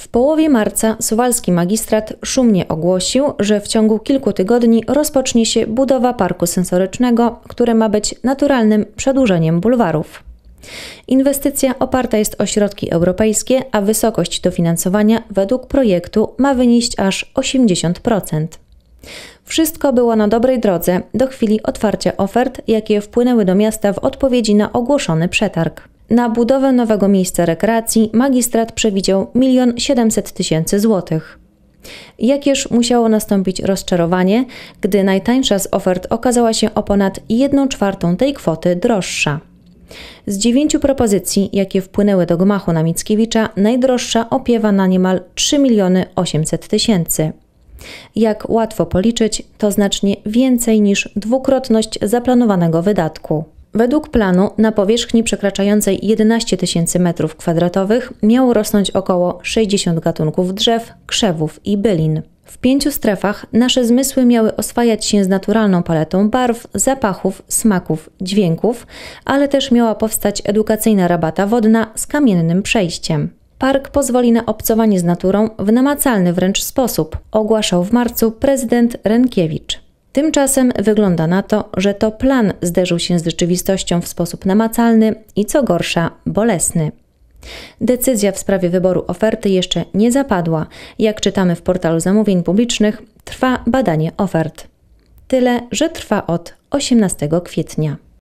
W połowie marca suwalski magistrat szumnie ogłosił, że w ciągu kilku tygodni rozpocznie się budowa parku sensorycznego, który ma być naturalnym przedłużeniem bulwarów. Inwestycja oparta jest o środki europejskie, a wysokość dofinansowania według projektu ma wynieść aż 80%. Wszystko było na dobrej drodze do chwili otwarcia ofert, jakie wpłynęły do miasta w odpowiedzi na ogłoszony przetarg. Na budowę nowego miejsca rekreacji magistrat przewidział 1 700 tysięcy złotych. Jakież musiało nastąpić rozczarowanie, gdy najtańsza z ofert okazała się o ponad 1 czwartą tej kwoty droższa. Z dziewięciu propozycji, jakie wpłynęły do gmachu na Mickiewicza, najdroższa opiewa na niemal 3 miliony 800 tysięcy. Jak łatwo policzyć, to znacznie więcej niż dwukrotność zaplanowanego wydatku. Według planu na powierzchni przekraczającej 11 tysięcy m2 miało rosnąć około 60 gatunków drzew, krzewów i bylin. W pięciu strefach nasze zmysły miały oswajać się z naturalną paletą barw, zapachów, smaków, dźwięków, ale też miała powstać edukacyjna rabata wodna z kamiennym przejściem. Park pozwoli na obcowanie z naturą w namacalny wręcz sposób, ogłaszał w marcu prezydent Renkiewicz. Tymczasem wygląda na to, że to plan zderzył się z rzeczywistością w sposób namacalny i co gorsza, bolesny. Decyzja w sprawie wyboru oferty jeszcze nie zapadła. Jak czytamy w portalu zamówień publicznych, trwa badanie ofert. Tyle, że trwa od 18 kwietnia.